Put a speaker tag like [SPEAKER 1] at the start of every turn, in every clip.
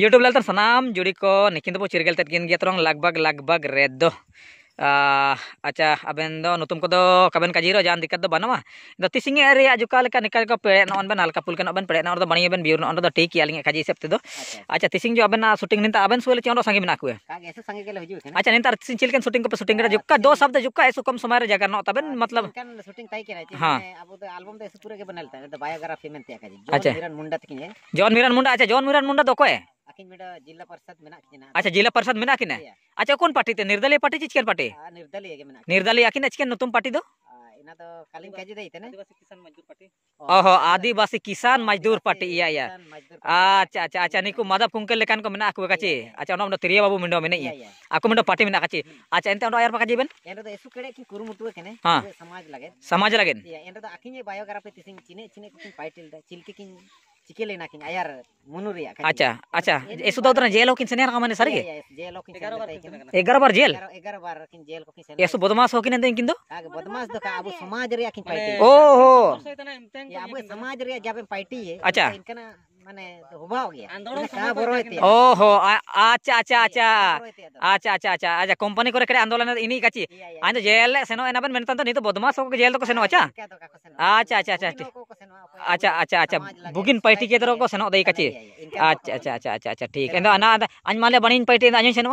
[SPEAKER 1] YouTube लाल सामान जुड़ी को निकिन तो चिरगल तकिन गया लगभग लगभग रेत दो अच्छा अब दो नुतुम को दो का जीरो जान दिक्कत तो बनवा दो जुका निकल को पेड़ नॉन बन हल्का पुल पेड़ ना बड़ी बन बीर नॉन ठीक है यालिंगे खाजी हिसाब से अच्छा, अच्छा तीसिंग जो अबेन शूटिंग निंता अब सुबह चोंडो संगे बिना कुए हाँ,
[SPEAKER 2] संगे के लहजु अच्छा निंता
[SPEAKER 1] चिलकन शूटिंग को शूटिंग रे जुका दो शब्द जुका ऐसे कम समय जगह ना तब हाँ, मतलब
[SPEAKER 2] शूटिंग ताई हाँ। तो अच्छा।
[SPEAKER 1] जॉन तो मुंडा अच्छा जॉन मिरन मुंडा दो तो को है
[SPEAKER 2] अच्छा जिला
[SPEAKER 1] परिषद में किना अच्छा कौन पार्टी ते निर्दलीय पार्टी चिकन पार्टी निर्दलीय के में निर्दलीय आखिन चिकन नतुम पार्टी दो
[SPEAKER 2] इना तो कालिम काजी दे इतने आदिवासी किसान मजदूर पार्टी
[SPEAKER 1] ओहो आदिवासी किसान मजदूर पार्टी या या अच्छा अच्छा अच्छा निकु माधव कुंके लेकान को मना आकु काची अच्छा ओना ओना तिरिया बाबू मेंडो मेने आकु मिंडो पार्टी मेना काची अच्छा एंते ओना यार पका जीवन
[SPEAKER 2] एंते तो एसु केड़े की कुरुमुटु केने समाज लगे समाज लगे एंते तो आखिन बायोग्राफी तिसिंग चिने चिने पाइटिल द चिलके किन ಚಿಕಿಲಿ ನಾಕಿಂಗ್ ಅಯ್ಯಾರ್ ಮುನ್ನೂರು ಅಚ್ಚಾ ಅಚ್ಚಾ ಎಸು ದೌದ್ರ ಜೇಲ್ ಹೋಗಿನ್ ಸನಿಯರ್ ಕಾಮನೆ ಸರಿಗೆ
[SPEAKER 1] ಜೇಲ್ ಹೋಗಿನ್ ಎಗಾರ ಬಾರ್ ಜೇಲ್ ಎಗಾರ ಬಾರ್
[SPEAKER 2] ಕಿನ್ ಜೇಲ್ ಹೋಗಿನ್ ಎಸು
[SPEAKER 1] ಬದಮಾಸ್ ಹೋಗಿನ್ ಅಂತ ಇಂಕಿಂದು
[SPEAKER 2] ಆಗ ಬದಮಾಸ್ ದಕ ಅಬು ಸಮಾಜ ರಿಯ ಕಿನ್ ಪೈಟಿ ಓಹೋ ಅಬು ಸಮಾಜ ರಿಯ ಜಾಬೆ ಪೈಟಿ ಅಚ್ಚಾ ಇಂಕನ ওহো
[SPEAKER 1] আচ্ছা আচ্ছা আচ্ছা আচ্ছা আচ্ছা আচ্ছা আচ্ছা কোম্পানি করে কেড়ে আন্দোলন ইনি কাছি আজ জেল সেনো এনাবেন মেনতাম তো নি তো বদমাস কো জেল তো সেনো আচ্ছা আচ্ছা আচ্ছা আচ্ছা আচ্ছা আচ্ছা আচ্ছা বুগিন পাইটি কে দরো কো সেনো দই কাছি আচ্ছা আচ্ছা আচ্ছা আচ্ছা ঠিক এন্দ আনা আজ মালে বানিন পাইটি আজ সেনো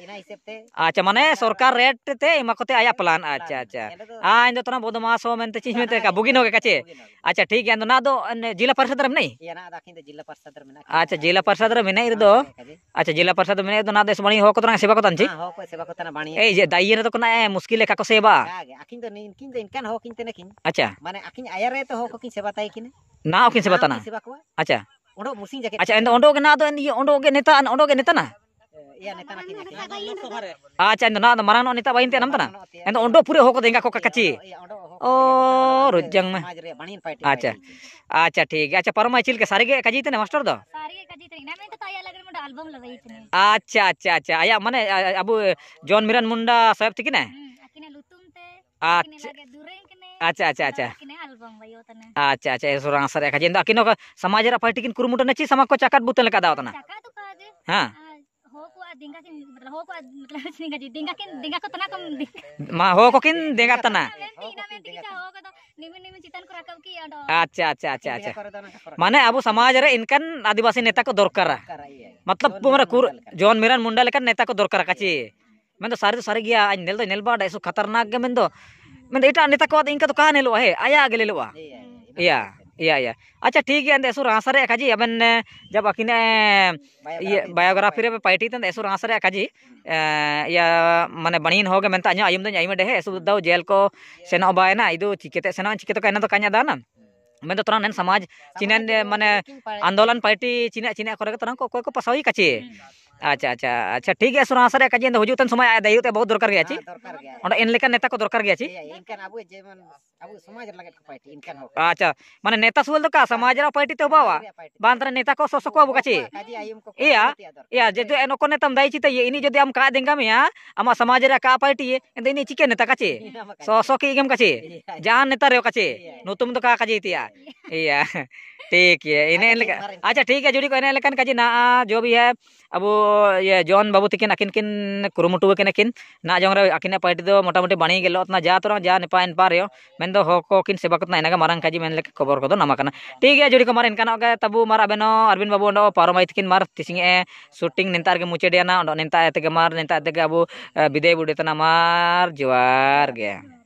[SPEAKER 1] अच्छा माने सरकार रेट ते इमाकते आया प्लान अच्छा अच्छा हां इन दो तना बुध मेंते चीज मेंते का बुगिन हो के अच्छा ठीक है ना दो जिला परिषद रे नहीं
[SPEAKER 2] ये ना दाखिन दे जिला परिषद रे ना
[SPEAKER 1] अच्छा जिला परिषद रे ने इरदो अच्छा जिला परिषद में दो ना देश बणी हो को तना सेवा को तंची हो
[SPEAKER 2] को सेवा को तना बणी ए दाई ने तो
[SPEAKER 1] कना मुश्किल का को सेवा
[SPEAKER 2] आकिन तो नहीं किन दे इनकन हो किन ते नकिन अच्छा माने आकिन आया रे तो हो को किन सेवा ताई किन
[SPEAKER 1] ना हो किन सेवा ताना अच्छा
[SPEAKER 2] ओडो मुसिन जके अच्छा ओडो
[SPEAKER 1] के ना तो ओडो के नेता ओडो के नेता ना
[SPEAKER 2] अच्छा ᱤᱧ ᱫᱚ ᱱᱟ ᱢᱟᱨᱟᱝ ᱱᱚᱜ ᱱᱤᱛᱟ ᱵᱟᱭ ᱤᱱᱛᱮ
[SPEAKER 1] ᱱᱟᱢ ᱛᱟᱱᱟ सारे मास्टर दो सारे के काजी तने नामे तो मुंडा एल्बम लगाई अच्छा अच्छा अच्छा आया माने अब जॉन मिरन मुंडा साहब ठीक लुतुम अच्छा अच्छा अच्छा अच्छा अच्छा अच्छा समाज रा पार्टी किन कुरमुटा नची को चाकात बुतन लका दावतना तो काजे हां हो को किन तो तो अच्छा अच्छा अच्छा, अच्छा। माने अब समाज रे इनकन आदिवासी नेता को दरकार मतलब मेरा जॉन मुंडा नेता को दरकार काची मैं तो सारे सारी गया नेल दो नेल खतरनाक गे इटा नेता को इनका तो कहा नेलवा है आया आगे ले लेवा या या या अच्छा ठीक है ऐसो रासर खाजी अब जब अकिन ये बायोग्राफी रे पार्टी तन ऐसो रासर खाजी या माने बणीन होगे मेनता अन्य आयुम दन आयुम डे ऐसो दव जेल को सेना बायना इदो चिकेते सेना चिकेते कहना तो कान्या दाना मैं तो तरान समाज चिनेन माने आंदोलन पार्टी चिने चिने करे तरान को कोई को पसाई कचे ᱟᱪᱪᱷᱟ ᱟᱪᱪᱷᱟ ᱟᱪᱪᱷᱟ ᱴᱷᱤᱠ ᱜᱮᱭᱟ ᱥᱚᱱᱟ ᱦᱟᱥᱟᱨᱮ ᱠᱟᱡᱮᱱ ᱫᱚ ᱦᱤᱡᱩᱜ ᱛᱮᱱ ᱥᱚᱢᱚᱭ ᱟᱭ ᱫᱟᱭᱩ ᱛᱮ ᱵᱚᱦᱩᱛ ᱫᱚᱨᱠᱟᱨ ᱜᱮᱭᱟ ᱪᱤ ᱚᱸᱰᱮ ᱮᱱ ᱞᱮᱠᱟᱱ ᱱᱮᱛᱟ ᱠᱚ ᱫᱚᱨᱠᱟর ᱜᱮᱭᱟ ᱪᱤ
[SPEAKER 2] ᱤᱱᱠᱟᱱ ᱟᱵᱚ ᱡᱮᱢᱚᱱ ᱟᱵᱚ ᱥᱚᱢᱟᱡᱽ ᱞᱟᱹᱜᱤᱫ ᱠᱚ ᱯᱟᱭᱴᱤ ᱤᱱᱠᱟᱱ ᱦᱚᱲ
[SPEAKER 1] ᱟᱪᱪᱷᱟ ᱢᱟᱱᱮ ᱱᱮᱛᱟ ᱥᱩᱞ ᱫᱚᱠᱟ ᱥᱚᱢᱟᱡᱽ ᱨᱟ ᱯᱟᱭᱴᱤ ᱛᱮ ᱵᱟᱣᱟ ᱵᱟᱱᱛᱨᱟ ᱱᱮᱛᱟ ᱠᱚ ᱥᱚᱥᱚ ᱠᱚ ᱵᱚᱠᱟᱪᱤ ᱤᱭᱟ ᱤᱭᱟ ᱡᱮ ᱮᱱᱚ ᱠᱚ ᱱᱮᱛᱟᱢ ᱫᱟᱭ ᱪᱤᱛᱟ ᱤᱱᱤ ᱡᱚᱫᱤ ᱟᱢ ᱠᱟ ᱫᱮᱝᱜᱟ ᱢᱮᱭᱟ ᱟᱢᱟ ᱥᱚᱢᱟᱡᱽ ᱨᱟ ᱠᱟ ᱯᱟᱭᱴᱤ ᱮᱱᱫᱚ ᱤᱱᱤ ᱪᱤᱠᱮ ᱱᱮᱛᱟ ᱠᱟᱪᱤ ᱥᱚᱥᱚ ᱠᱤ ᱜᱮᱢ ᱠᱟᱪᱤ ᱡᱟᱦᱟᱱ ᱱᱮᱛᱟ ᱨᱮ ᱠᱟᱪᱤ ᱱᱩᱛᱩᱢ ᱫᱚ ᱠᱟ ᱠᱟᱡᱤ ᱛᱤᱭᱟ ᱤᱭᱟ ठीक है इन्हें अच्छा ठीक है जुड़ी को इन्हें लेकिन जी ना जो भी है अब ये जोन बाबू तकिन अकिन किन कुरुमुटु किन अकिन ना जोंग रे अकिन पार्टी दो मोटामोटी बणी गेलो तना जा तो जा नपा इन पार मेन दो हो तो को तो किन सेवा करना इनका मारंग काजी मेन लेके खबर को दो नामा करना ठीक है जुड़ी को मार इनका ना तबु मार अबेनो अरविंद बाबू ओंडो पारमाई तकिन मार तिसिंग ए शूटिंग नेता के मुचेडिया ना ओंडो निंता एते मार नेता एते के अब विदय बुडे तना तो मार जोहार गया